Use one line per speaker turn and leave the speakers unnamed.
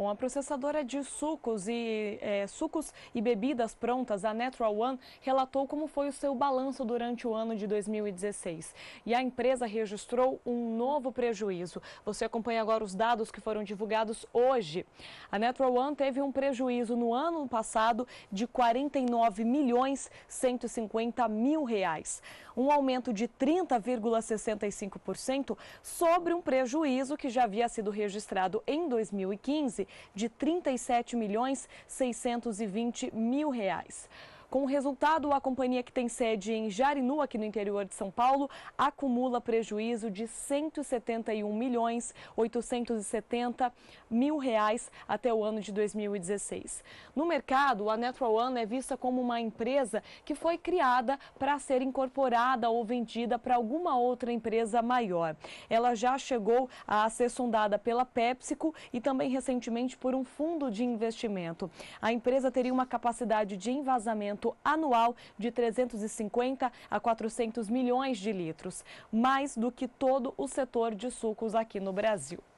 Uma processadora de sucos e, é, sucos e bebidas prontas, a Natural One, relatou como foi o seu balanço durante o ano de 2016. E a empresa registrou um novo prejuízo. Você acompanha agora os dados que foram divulgados hoje. A Natural One teve um prejuízo no ano passado de 49 milhões 150 mil reais, um aumento de 30,65% sobre um prejuízo que já havia sido registrado em 2015 de 37 milhões 620 mil reais. Com o resultado, a companhia que tem sede em Jarinu, aqui no interior de São Paulo, acumula prejuízo de 171 milhões 870 mil reais até o ano de 2016. No mercado, a Natural One é vista como uma empresa que foi criada para ser incorporada ou vendida para alguma outra empresa maior. Ela já chegou a ser sondada pela PepsiCo e também recentemente por um fundo de investimento. A empresa teria uma capacidade de envasamento crescimento anual de 350 a 400 milhões de litros, mais do que todo o setor de sucos aqui no Brasil.